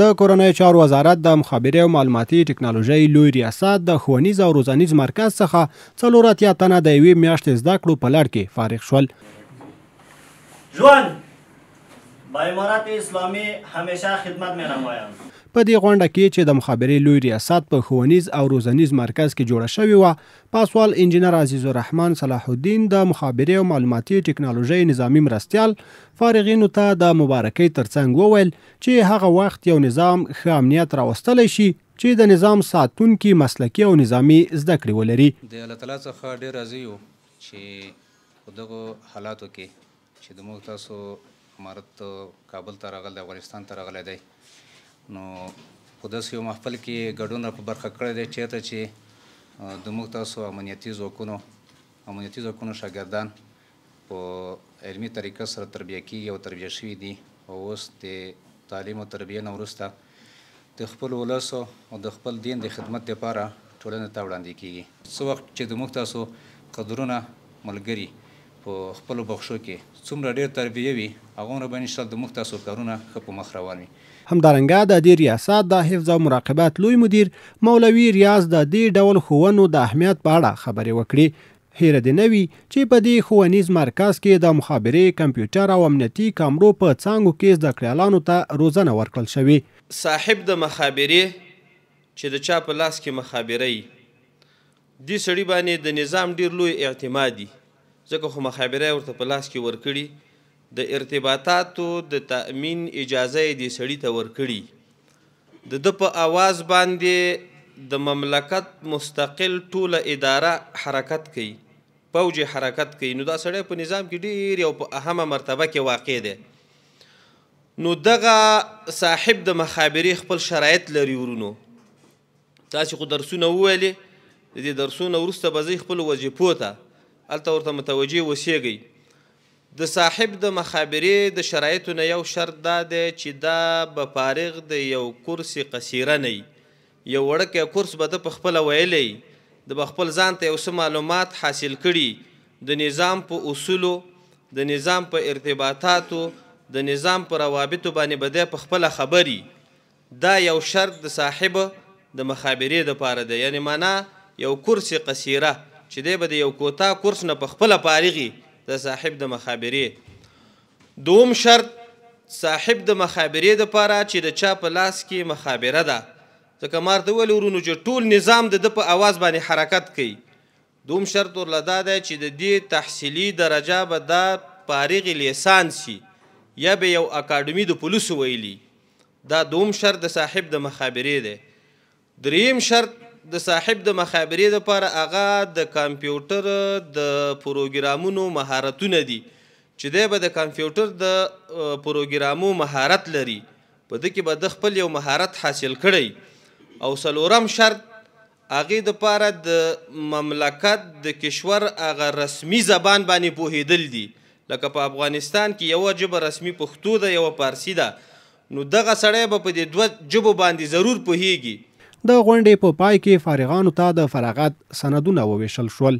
د کورنۍ چارو وزارت د مخابره او معلوماتي ټکنالوژۍ لوی ریاست د خوانیز او روزانیز مرکز څخه څلور اتیا تنه د یوې میاشتې زده کړو په لړ کې فارغ شول ژوند با امارات اسلامی همیشه خدمت می نمایم په دې غونډه کې چې د مخابرې لوی ریاست په خوونیز او روزنیز مرکز کې جوړه شوې و پاسوال انجنیر عزیز الرحمن صلاح الدین د مخابرې او معلوماتي ټکنالوژي نظامی مرستيال فارغینو ته د مبارکۍ ترڅنګ وویل چې هغه وخت یو نظام ښه امنیت راوستلی شي چې د نظام ساتونکي مسلکي او نظامی زده کړې ولري د الله تعالی څخه ډیر راضی یو چې دغه حالاتو کې چې د موږ تاسو امارت کابل ته راغلی افغانستان ته راغلی دی نو په داسې یو محفل کې ګډون په برخه کړی دی چیرته چې د موږ تاسو امنیتي ځواکونو امنیتي ځواکونو شاګردان په علمي طریقه سره تربیه کیږي او تربیه شوي دي او اوس د تعلیم او تربیه نه وروسته د خپل ولس او د خپل دین د خدمت لپاره ټولنه ته وړاندې کیږي څه وخت چې د موږ تاسو قدرونه ملګري په خپل بخښو کې څومره ډیر تربیه وي هغه نه باندې شل د مختصو کارونه خپ مخ روان وي همدارنګه د دې ریاست د حفظ او مراقبت لوی مدیر مولوي ریاض د دې ډول خوونو د اهمیت په اړه خبرې وکړي هیر د نوي چې په دې خوانیز مرکز کې د مخابره کمپیوټر او امنیتي کامرو په څنګه کې د کړیالانو ته روزنه ورکړل شوې صاحب د مخابره چې د چا په لاس کې مخابره دی سړي باندې د نظام ډیر لوی اعتمادي ځکه خو مخابره ورته په لاس کې ورکړي د ارتباطاتو د تأمین اجازه یې دې سړي ته ورکړي د ده په اواز باندې د مملکت مستقل ټوله اداره حرکت کوي پوج حرکت کوي نو دا سړی په نظام کې ډیر یو په اهمه مرتبه کې واقع دی نو دغه صاحب د مخابرې خپل شرایط لري ورونو تاسو خو درسونه وویلې د دې درسونه وروسته به ځئ خپلو وظیفو ته الته ورته متوجي وسیږي د صاحب د مخابرې د شرایطو نه یو شرط دا دی چې دا به فارغ د یو کرسي قصیره نه یو وړکه کورس به د خپل ویلې د خپل ځان ته اوس معلومات حاصل کړي د نظام په اصولو د نظام په ارتباطاتو د نظام پر روابطو باندې بده په خپل خبري دا یو شرط د صاحب د مخابرې د پاره ده یعنی معنا یو کرسي قصیره چې دی به یو کوتا کورس نه په خپل پاریغي د صاحب د مخابرې دوم شرط صاحب د مخابرې د پاره چې د چا په لاس کې مخابره ده ځکه مارته ول ورونو چې ټول نظام د په आवाज باندې حرکت کوي دوم شرط ورلدا ده چې د دې تحصیلی درجه به دا فارغ لسان شي یا به یو اکاډمی د پولیسو ویلی دا دوم شرط د صاحب د مخابرې ده دریم شرط د صاحب د مخابرې لپاره هغه د کمپیوټر د پروګرامونو مهارتونه دي چې دی به د کمپیوټر د پروګرامو مهارت لري په دې کې به د خپل یو مهارت حاصل کړي او سلورم شرط هغې دپاره د مملکت د کشور هغه رسمي زبان باندې پوهېدل دي لکه په افغانستان کې یوه ژبه رسمي پښتو ده یوه پارسي ده نو دغه سړی به په دې دوه ژبو باندې ضرور پوهیږي د غونډې په پای کې فارغانو ته د فراغت سندونه وویشل شول